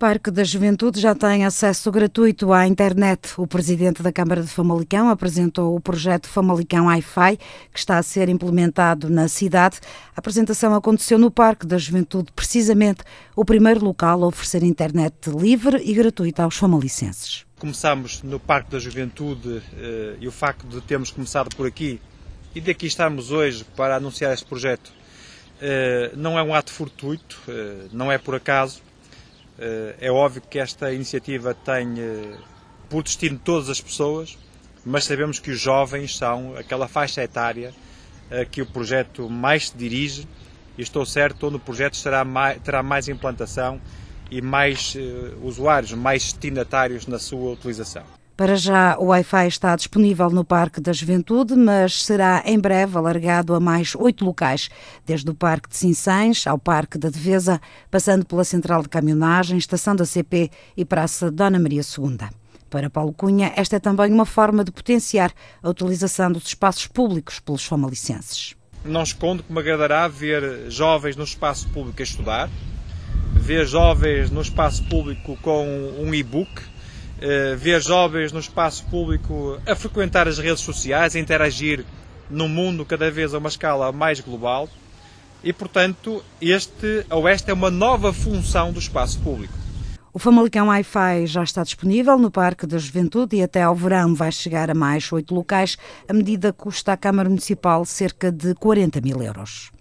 Parque da Juventude já tem acesso gratuito à internet. O presidente da Câmara de Famalicão apresentou o projeto Famalicão Wi-Fi, que está a ser implementado na cidade. A apresentação aconteceu no Parque da Juventude, precisamente o primeiro local a oferecer internet livre e gratuita aos famalicenses. Começámos no Parque da Juventude eh, e o facto de termos começado por aqui e daqui estarmos hoje para anunciar este projeto eh, não é um ato fortuito, eh, não é por acaso eh, é óbvio que esta iniciativa tem eh, por destino todas as pessoas, mas sabemos que os jovens são aquela faixa etária a eh, que o projeto mais se dirige e estou certo onde o projeto será mais, terá mais implantação e mais usuários, mais destinatários na sua utilização. Para já, o Wi-Fi está disponível no Parque da Juventude, mas será em breve alargado a mais oito locais, desde o Parque de Sinsães ao Parque da Devesa, passando pela Central de Caminhonagem, Estação da CP e Praça Dona Maria II. Para Paulo Cunha, esta é também uma forma de potenciar a utilização dos espaços públicos pelos famalicenses. Não escondo que me agradará ver jovens no espaço público a estudar, ver jovens no espaço público com um e-book, eh, ver jovens no espaço público a frequentar as redes sociais, a interagir num mundo cada vez a uma escala mais global. E, portanto, este ou esta é uma nova função do espaço público. O Famalicão Wi-Fi já está disponível no Parque da Juventude e até ao verão vai chegar a mais oito locais. A medida custa à Câmara Municipal cerca de 40 mil euros.